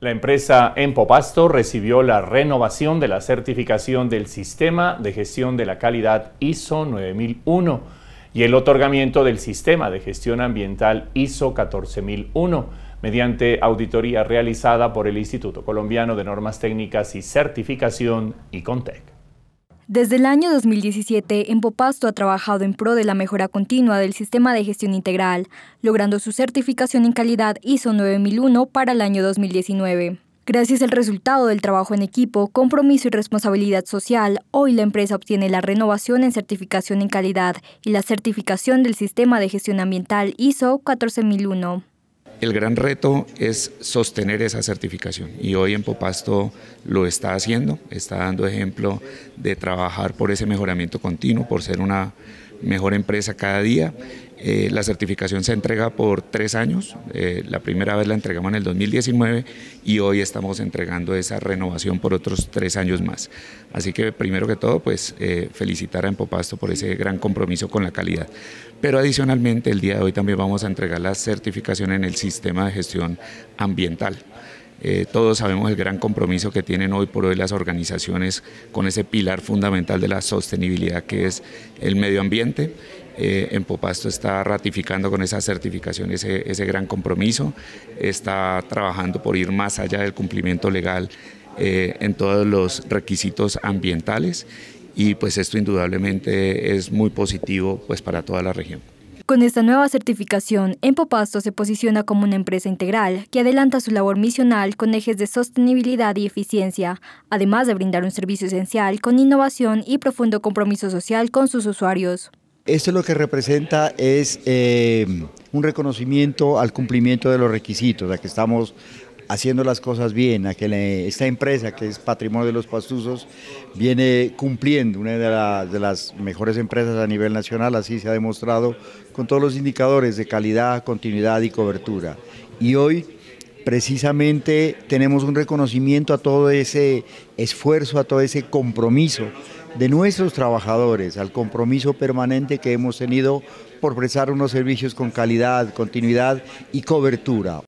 La empresa Empopasto recibió la renovación de la certificación del Sistema de Gestión de la Calidad ISO 9001 y el otorgamiento del Sistema de Gestión Ambiental ISO 14001 mediante auditoría realizada por el Instituto Colombiano de Normas Técnicas y Certificación ICONTEC. Desde el año 2017, Empopasto ha trabajado en pro de la mejora continua del sistema de gestión integral, logrando su certificación en calidad ISO 9001 para el año 2019. Gracias al resultado del trabajo en equipo, compromiso y responsabilidad social, hoy la empresa obtiene la renovación en certificación en calidad y la certificación del sistema de gestión ambiental ISO 14001. El gran reto es sostener esa certificación y hoy en Popasto lo está haciendo, está dando ejemplo de trabajar por ese mejoramiento continuo, por ser una mejor empresa cada día. Eh, la certificación se entrega por tres años, eh, la primera vez la entregamos en el 2019 y hoy estamos entregando esa renovación por otros tres años más. Así que primero que todo, pues eh, felicitar a Empopasto por ese gran compromiso con la calidad. Pero adicionalmente el día de hoy también vamos a entregar la certificación en el sistema de gestión ambiental. Eh, todos sabemos el gran compromiso que tienen hoy por hoy las organizaciones con ese pilar fundamental de la sostenibilidad que es el medio ambiente. Eh, en Popasto está ratificando con esa certificación ese, gran compromiso, está trabajando por ir más allá del cumplimiento legal eh, en todos los requisitos ambientales y pues esto indudablemente es muy positivo pues para toda la región. Con esta nueva certificación, Empopasto se posiciona como una empresa integral que adelanta su labor misional con ejes de sostenibilidad y eficiencia, además de brindar un servicio esencial con innovación y profundo compromiso social con sus usuarios. Esto lo que representa es eh, un reconocimiento al cumplimiento de los requisitos, que estamos haciendo las cosas bien, a que esta empresa que es Patrimonio de los Pastuzos viene cumpliendo, una de, las mejores empresas a nivel nacional, así se ha demostrado, con todos los indicadores de calidad, continuidad y cobertura. Y hoy precisamente tenemos un reconocimiento a todo ese esfuerzo, a todo ese compromiso de nuestros trabajadores, al compromiso permanente que hemos tenido por prestar unos servicios con calidad, continuidad y cobertura.